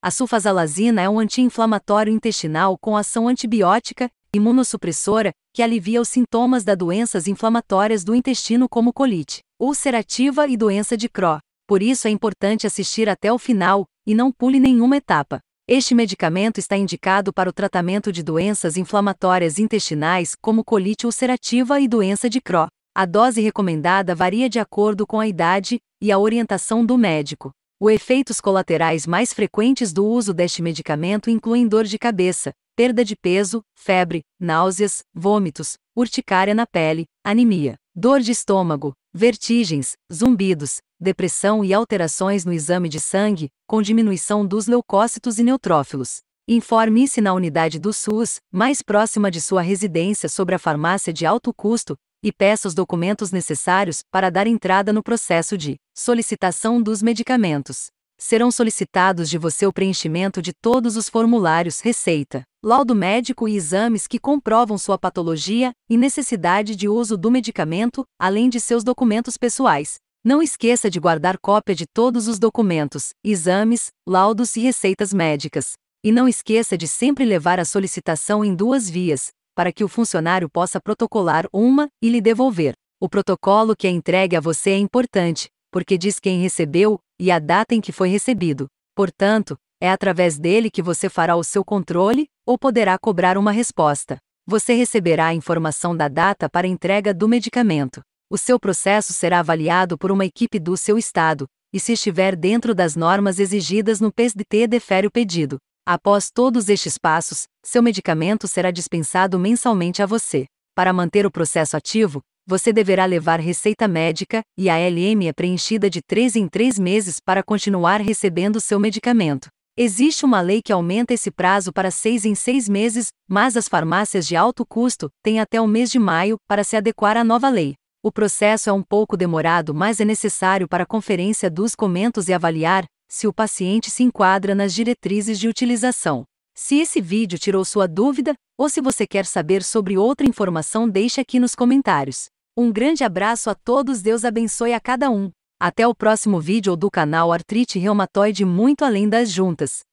A sulfasalazina é um anti-inflamatório intestinal com ação antibiótica, imunossupressora, que alivia os sintomas das doenças inflamatórias do intestino como colite, ulcerativa e doença de Crohn. Por isso é importante assistir até o final e não pule nenhuma etapa. Este medicamento está indicado para o tratamento de doenças inflamatórias intestinais como colite ulcerativa e doença de Crohn. A dose recomendada varia de acordo com a idade e a orientação do médico. Os efeitos colaterais mais frequentes do uso deste medicamento incluem dor de cabeça, perda de peso, febre, náuseas, vômitos, urticária na pele, anemia, dor de estômago, vertigens, zumbidos, depressão e alterações no exame de sangue, com diminuição dos leucócitos e neutrófilos. Informe-se na unidade do SUS, mais próxima de sua residência, sobre a farmácia de alto custo, e peça os documentos necessários para dar entrada no processo de solicitação dos medicamentos. Serão solicitados de você o preenchimento de todos os formulários receita, laudo médico e exames que comprovam sua patologia e necessidade de uso do medicamento, além de seus documentos pessoais. Não esqueça de guardar cópia de todos os documentos, exames, laudos e receitas médicas. E não esqueça de sempre levar a solicitação em duas vias, para que o funcionário possa protocolar uma e lhe devolver. O protocolo que é entregue a você é importante, porque diz quem recebeu e a data em que foi recebido. Portanto, é através dele que você fará o seu controle ou poderá cobrar uma resposta. Você receberá a informação da data para entrega do medicamento. O seu processo será avaliado por uma equipe do seu estado, e se estiver dentro das normas exigidas no PSDT, defere o pedido. Após todos estes passos, seu medicamento será dispensado mensalmente a você. Para manter o processo ativo, você deverá levar receita médica e a LM é preenchida de 3 em 3 meses para continuar recebendo seu medicamento. Existe uma lei que aumenta esse prazo para 6 em 6 meses, mas as farmácias de alto custo têm até o mês de maio para se adequar à nova lei. O processo é um pouco demorado, mas é necessário para a conferência dos comentos e avaliar se o paciente se enquadra nas diretrizes de utilização. Se esse vídeo tirou sua dúvida, ou se você quer saber sobre outra informação, deixe aqui nos comentários. Um grande abraço a todos, Deus abençoe a cada um. Até o próximo vídeo do canal Artrite Reumatoide Muito Além das Juntas.